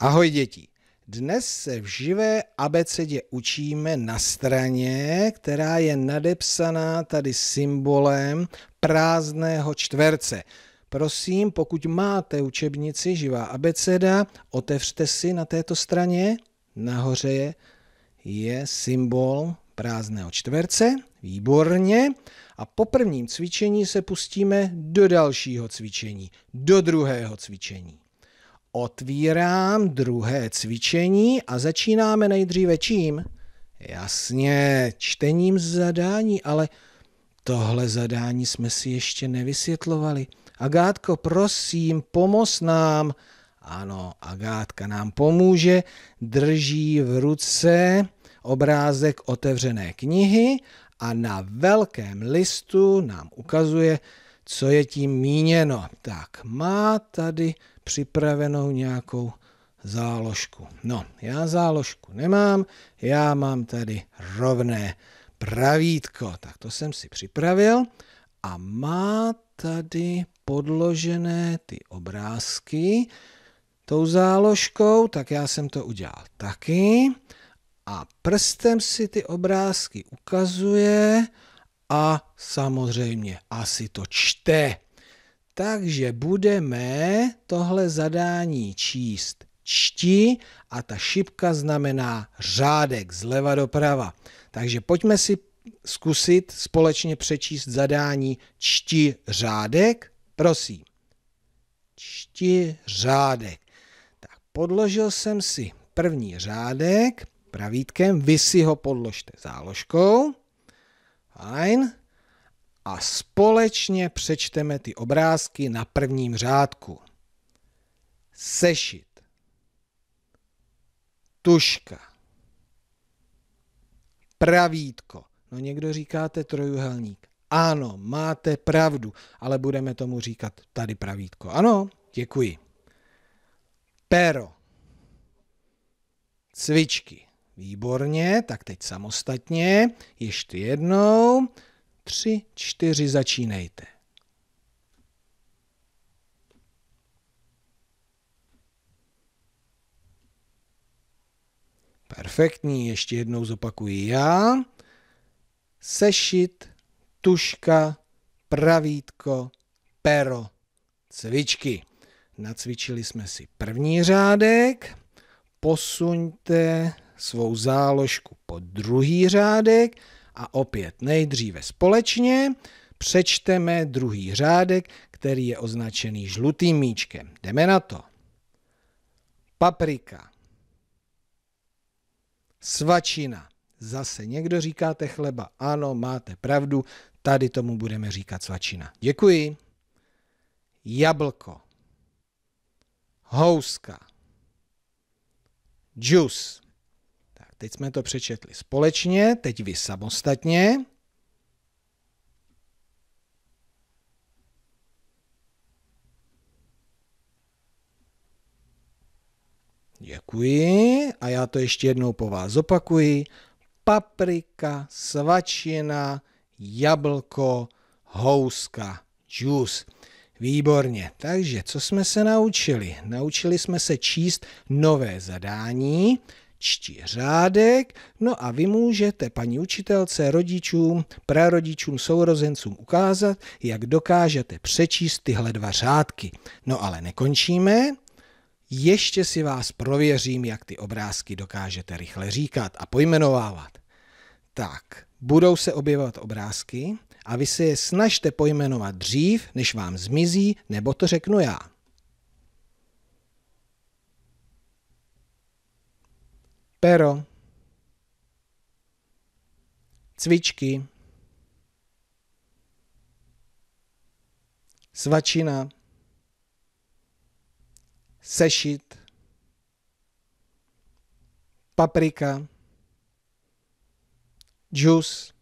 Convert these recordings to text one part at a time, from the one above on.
Ahoj děti. Dnes se v živé abecedě učíme na straně, která je nadepsaná tady symbolem prázdného čtverce. Prosím, pokud máte učebnici Živá abeceda, otevřte si na této straně. Nahoře je, je symbol prázdného čtverce. Výborně. A po prvním cvičení se pustíme do dalšího cvičení, do druhého cvičení otvírám druhé cvičení a začínáme nejdříve čím? Jasně, čtením zadání, ale tohle zadání jsme si ještě nevysvětlovali. Agátko, prosím, pomoz nám. Ano, Agátka nám pomůže, drží v ruce obrázek otevřené knihy a na velkém listu nám ukazuje, co je tím míněno. Tak, má tady připravenou nějakou záložku. No, já záložku nemám, já mám tady rovné pravítko. Tak to jsem si připravil a má tady podložené ty obrázky tou záložkou, tak já jsem to udělal taky. A prstem si ty obrázky ukazuje a samozřejmě asi to čte. Takže budeme tohle zadání číst čti a ta šipka znamená řádek zleva doprava. Takže pojďme si zkusit společně přečíst zadání čti řádek. Prosím. Čti řádek. Tak podložil jsem si první řádek pravítkem, vy si ho podložte záložkou. Fajn a společně přečteme ty obrázky na prvním řádku. Sešit. Tuška. Pravítko. No někdo říkáte trojuhelník. Ano, máte pravdu, ale budeme tomu říkat tady pravítko. Ano, děkuji. Pero. Cvičky. Výborně, tak teď samostatně. Ještě jednou tři, čtyři začínejte. Perfektní, ještě jednou zopakuji já. Sešit, tuška, pravítko, pero, cvičky. Nacvičili jsme si první řádek, posuňte svou záložku Pod druhý řádek, a opět nejdříve společně přečteme druhý řádek, který je označený žlutým míčkem. Jdeme na to. Paprika. Svačina. Zase někdo říkáte chleba. Ano, máte pravdu. Tady tomu budeme říkat svačina. Děkuji. Jablko. Houska. Juice. Teď jsme to přečetli společně, teď vy samostatně. Děkuji a já to ještě jednou po vás opakuji. Paprika, svačina, jablko, houska, džus. Výborně. Takže co jsme se naučili? Naučili jsme se číst nové zadání, čtí řádek, no a vy můžete paní učitelce, rodičům, prarodičům, sourozencům ukázat, jak dokážete přečíst tyhle dva řádky. No ale nekončíme, ještě si vás prověřím, jak ty obrázky dokážete rychle říkat a pojmenovávat. Tak, budou se objevovat obrázky a vy se je snažte pojmenovat dřív, než vám zmizí, nebo to řeknu já. pero, cvičky, svačina, sešit, paprika, džus,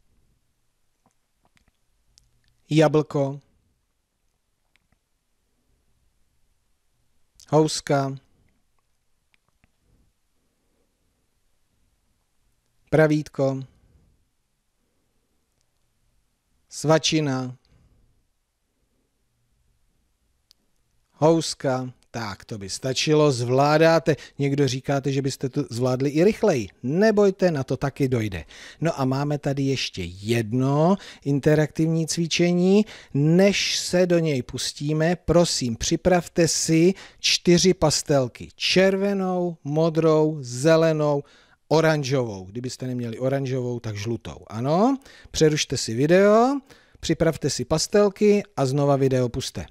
jablko, houska, pravítko, svačina, houska, tak to by stačilo, zvládáte. Někdo říkáte, že byste to zvládli i rychleji. Nebojte, na to taky dojde. No a máme tady ještě jedno interaktivní cvičení. Než se do něj pustíme, prosím, připravte si čtyři pastelky. Červenou, modrou, zelenou, oranžovou. Kdybyste neměli oranžovou, tak žlutou. Ano, přerušte si video, připravte si pastelky a znova video puste.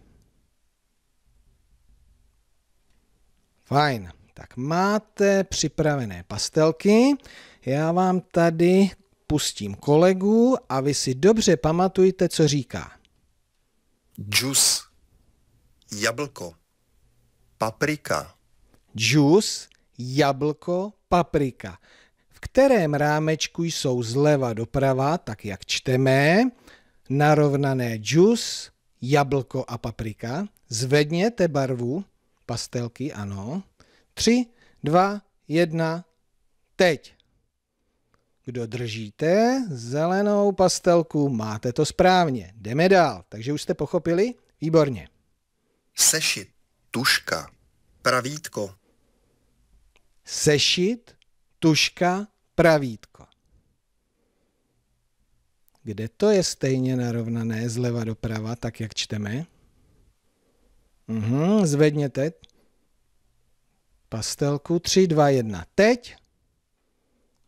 Fajn, tak máte připravené pastelky. Já vám tady pustím kolegu a vy si dobře pamatujte, co říká. Juice, jablko, paprika. Juice, jablko, paprika, v kterém rámečku jsou zleva doprava, tak jak čteme, narovnané džus, jablko a paprika. Zvedněte barvu pastelky, ano. Tři, dva, jedna, teď. Kdo držíte zelenou pastelku, máte to správně. Jdeme dál. Takže už jste pochopili? Výborně. Sešit, tuška, pravítko, sešit, tuška, pravítko. Kde to je stejně narovnané zleva doprava, tak jak čteme? Uhum, zvedněte pastelku 3, 2, 1. Teď,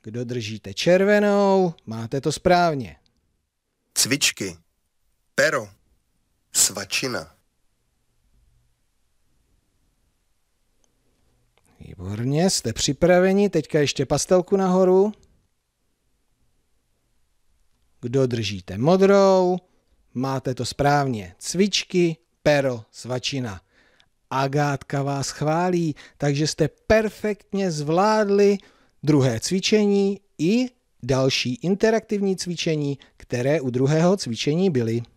kdo držíte červenou, máte to správně. Cvičky, pero, svačina. jste připraveni. Teďka ještě pastelku nahoru. Kdo držíte modrou, máte to správně. Cvičky, pero, svačina. Agátka vás chválí, takže jste perfektně zvládli druhé cvičení i další interaktivní cvičení, které u druhého cvičení byly.